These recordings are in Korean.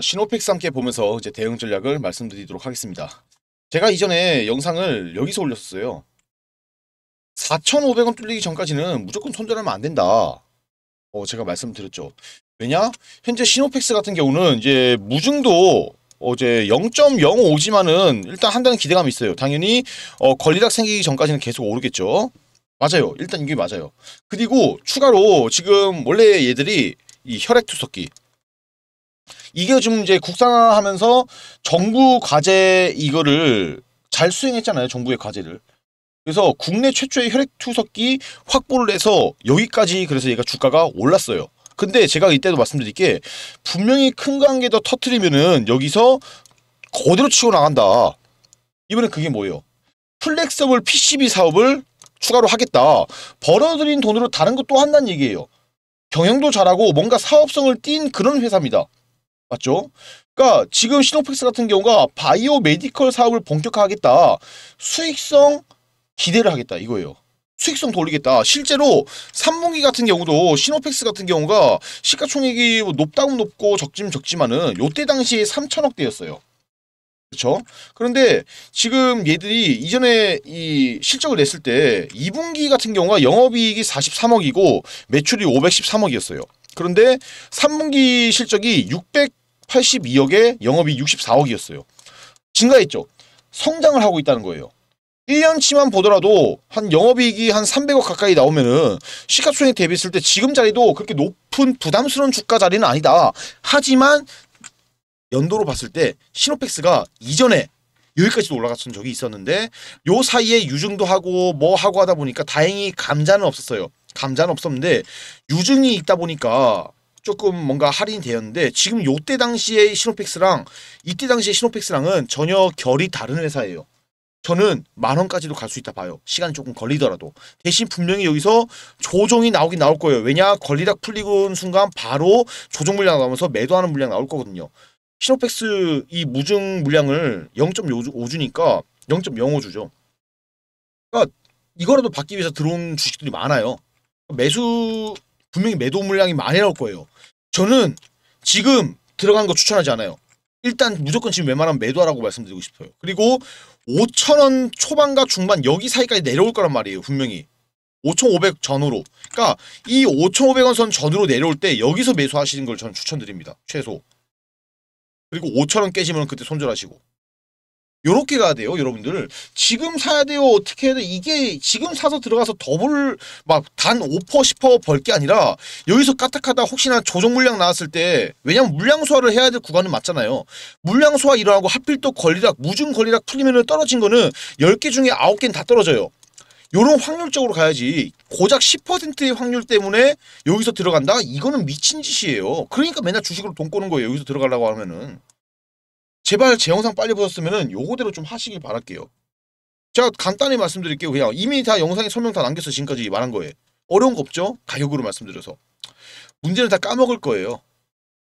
시노픽스 그러니까 함께 보면서 이제 대응 전략을 말씀드리도록 하겠습니다. 제가 이전에 영상을 여기서 올렸었어요. 4,500원 뚫리기 전까지는 무조건 손절하면 안 된다. 어, 제가 말씀드렸죠. 왜냐? 현재 시노픽스 같은 경우는 이제 무증도 어제 0.05지만은 일단 한다는 기대감이 있어요. 당연히 어, 권리락 생기기 전까지는 계속 오르겠죠. 맞아요. 일단 이게 맞아요. 그리고 추가로 지금 원래 얘들이 이 혈액 투석기 이게 지금 이제 국산화하면서 정부 과제 이거를 잘 수행했잖아요. 정부의 과제를. 그래서 국내 최초의 혈액 투석기 확보를 해서 여기까지 그래서 얘가 주가가 올랐어요. 근데 제가 이때도 말씀드릴 게 분명히 큰 관계 더 터트리면은 여기서 거대로 치고 나간다. 이번에 그게 뭐예요? 플렉서블 PCB 사업을 추가로 하겠다. 벌어들인 돈으로 다른 것도 한다는 얘기예요. 경영도 잘하고 뭔가 사업성을 띈 그런 회사입니다. 맞죠? 그러니까 지금 시노팩스 같은 경우가 바이오 메디컬 사업을 본격화하겠다. 수익성 기대를 하겠다 이거예요. 수익성 돌리겠다. 실제로 3분기 같은 경우도 시노팩스 같은 경우가 시가총액이 뭐 높다고 높고 적지면 적지만은 요때 당시 에 3천억대였어요. 그렇죠? 그런데 지금 얘들이 이전에 이 실적을 냈을 때 2분기 같은 경우가 영업이익이 43억이고 매출이 513억이었어요. 그런데 3분기 실적이 600 82억에 영업이 64억이었어요. 증가했죠. 성장을 하고 있다는 거예요. 1년치만 보더라도 한 영업이익이 한 300억 가까이 나오면은 시가총액 대비했을 때 지금 자리도 그렇게 높은 부담스러운 주가 자리는 아니다. 하지만 연도로 봤을 때 시노펙스가 이전에 여기까지도 올라갔던 적이 있었는데 요 사이에 유증도 하고 뭐 하고 하다 보니까 다행히 감자는 없었어요. 감자는 없었는데 유증이 있다 보니까 조금 뭔가 할인이 되었는데 지금 요 때 당시의 시노픽스랑 이때 당시의 시노픽스랑은 전혀 결이 다른 회사예요. 저는 만원까지도 갈 수 있다 봐요. 시간이 조금 걸리더라도. 대신 분명히 여기서 조정이 나오긴 나올 거예요. 왜냐 걸리락 풀리고 온 순간 바로 조정 물량 나오면서 매도하는 물량 나올 거거든요. 시노펙스 이 무증 물량을 0.5주니까 0.05주죠. 그러니까 이거라도 받기 위해서 들어온 주식들이 많아요. 매수 분명히 매도 물량이 많이 나올 거예요. 저는 지금 들어간 거 추천하지 않아요. 일단 무조건 지금 웬만하면 매도하라고 말씀드리고 싶어요. 그리고 5천원 초반과 중반 여기 사이까지 내려올 거란 말이에요. 분명히. 5,500 전후로. 그러니까 이 5,500원 선 전후로 내려올 때 여기서 매수하시는 걸 저는 추천드립니다. 최소. 그리고 5천원 깨지면 그때 손절하시고. 요렇게 가야 돼요 여러분들 지금 사야 돼요 어떻게 해야 돼 이게 지금 사서 들어가서 더블 막 단5% 10%벌 게 아니라 여기서 까딱하다 혹시나 조정 물량 나왔을 때 왜냐면 물량 소화를 해야 될 구간은 맞잖아요 물량 소화 일어나고 하필 또 권리락 무중 권리락 풀리면 떨어진 거는 10개 중에 9개는 다 떨어져요 요런 확률적으로 가야지 고작 10%의 확률 때문에 여기서 들어간다? 이거는 미친 짓이에요 그러니까 맨날 주식으로 돈 꼬는 거예요 여기서 들어가려고 하면은 제발 제 영상 빨리 보셨으면 요거대로 좀 하시길 바랄게요. 제가 간단히 말씀드릴게요. 그냥 이미 다 영상에 설명 다 남겨서 지금까지 말한 거예요. 어려운 거 없죠? 가격으로 말씀드려서. 문제는 다 까먹을 거예요.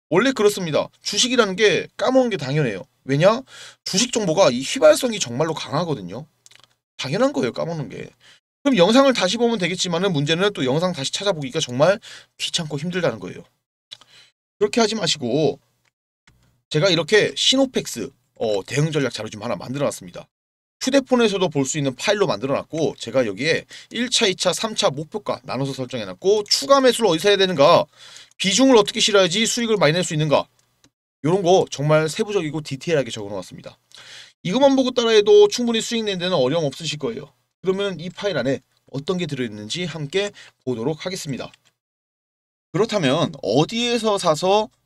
원래 그렇습니다. 주식이라는 게 까먹은 게 당연해요. 왜냐? 주식 정보가 이 휘발성이 정말로 강하거든요. 당연한 거예요. 까먹는 게. 그럼 영상을 다시 보면 되겠지만은 문제는 또 영상 다시 찾아보기가 정말 귀찮고 힘들다는 거예요. 그렇게 하지 마시고 제가 이렇게 시노펙스 어, 대응 전략 자료 좀 하나 만들어놨습니다. 휴대폰에서도 볼 수 있는 파일로 만들어놨고 제가 여기에 1차, 2차, 3차 목표가 나눠서 설정해놨고 추가 매수를 어디서 해야 되는가 비중을 어떻게 실어야지 수익을 많이 낼 수 있는가 이런 거 정말 세부적이고 디테일하게 적어놓았습니다. 이것만 보고 따라해도 충분히 수익 낸 데는 어려움 없으실 거예요. 그러면 이 파일 안에 어떤 게 들어있는지 함께 보도록 하겠습니다. 그렇다면 어디에서 사서